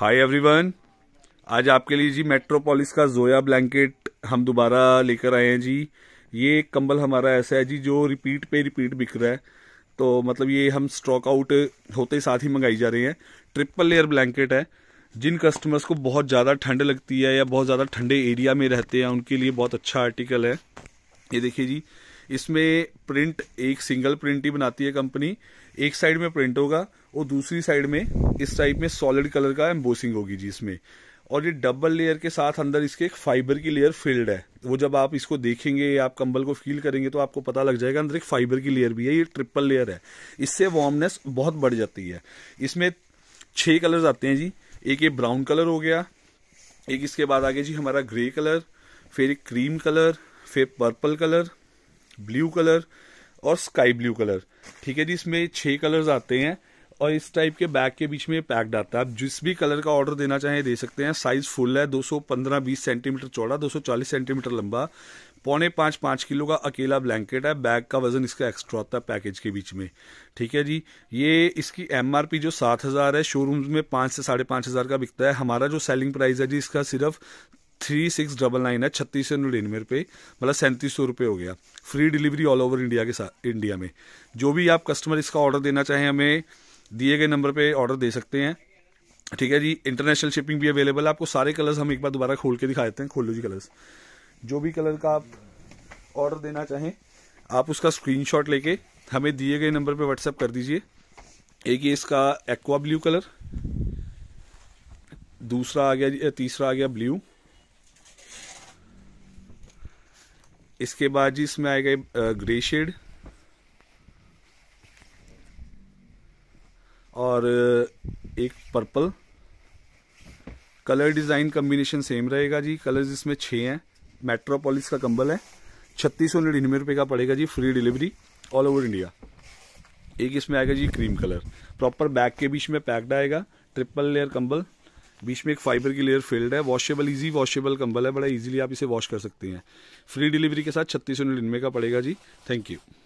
hi everyone आज आपके लिए जी मेट्रोपोलिस का जोया ब्लैंकेट हम दोबारा लेकर आए हैं जी ये एक कंबल हमारा ऐसा है जी जो रिपीट पे रिपीट बिक रहा है तो मतलब ये हम स्टॉक आउट होते ही साथ ही मंगाई जा रही है ट्रिपल लेयर ब्लैंकेट है जिन कस्टमर्स को बहुत ज़्यादा ठंड लगती है या बहुत ज़्यादा ठंडे एरिया में रहते हैं उनके लिए बहुत अच्छा आर्टिकल है ये देखिए जी इसमें प्रिंट एक सिंगल प्रिंट ही बनाती है कंपनी एक साइड में प्रिंट होगा और दूसरी साइड में इस टाइप में सॉलिड कलर का एम्बोसिंग होगी जी इसमें और ये डबल लेयर के साथ अंदर इसके एक फाइबर की लेयर फिल्ड है वो जब आप इसको देखेंगे या आप कंबल को फील करेंगे तो आपको पता लग जाएगा अंदर एक फाइबर की लेयर भी है ये ट्रिपल लेयर है इससे वार्मनेस बहुत बढ़ जाती है इसमें छह कलर्स आते हैं जी एक ये ब्राउन कलर हो गया एक इसके बाद आगे जी हमारा ग्रे कलर फिर एक क्रीम कलर फिर पर्पल कलर ब्लू कलर और स्काई ब्लू कलर ठीक है जी इसमें छह कलर्स आते हैं और इस टाइप के बैग के बीच में पैक्ड आता है आप जिस भी कलर का ऑर्डर देना चाहें दे सकते हैं साइज फुल है 215-20 सेंटीमीटर चौड़ा 240 सेंटीमीटर लंबा पौने पांच पांच किलो का अकेला ब्लैंकेट है बैग का वजन इसका एक्स्ट्रा होता है पैकेज के बीच में ठीक है जी ये इसकी एमआरपी जो सात हज़ार है शोरूम में पांच से साढ़े हज़ार का बिकता है हमारा जो सेलिंग प्राइस है जी इसका सिर्फ थ्री सिक्स डबल नाइन है छत्तीस सौ निन्यानवे रुपये मतलब सैंतीस सौ रुपये हो गया free delivery all over India के साथ इंडिया में जो भी आप कस्टमर इसका ऑर्डर देना चाहें हमें दिए गए नंबर पे ऑर्डर दे सकते हैं ठीक है जी इंटरनेशनल शिपिंग भी अवेलेबल है आपको सारे कलर्स हम एक बार दोबारा खोल के दिखा देते हैं खोलो जी कलर्स जो भी कलर का आप ऑर्डर देना चाहें आप उसका शॉट लेके हमें दिए गए नंबर पर व्हाट्सअप कर दीजिए एक ये इसका एक्वा ब्ल्यू कलर दूसरा आ गया तीसरा आ गया ब्ल्यू इसके बाद जी इसमें आएगा ग्रे शेड और एक purple colour design combination same रहेगा जी कलर इसमें छह हैं मेट्रोपोलिस का कंबल है छत्तीस सौ निन्यानवे रुपये का पड़ेगा जी free delivery all over India एक इसमें आएगा जी क्रीम कलर प्रॉपर बैक के बीच में पैक्ड आएगा ट्रिपल लेयर कंबल बीच में एक फाइबर की लेयर फिल्ड है वॉशेबल इजी वॉशेबल कंबल है बड़ा इजीली आप इसे वॉश कर सकते हैं फ्री डिलीवरी के साथ छत्तीस सौ निन्यानवे का पड़ेगा जी थैंक यू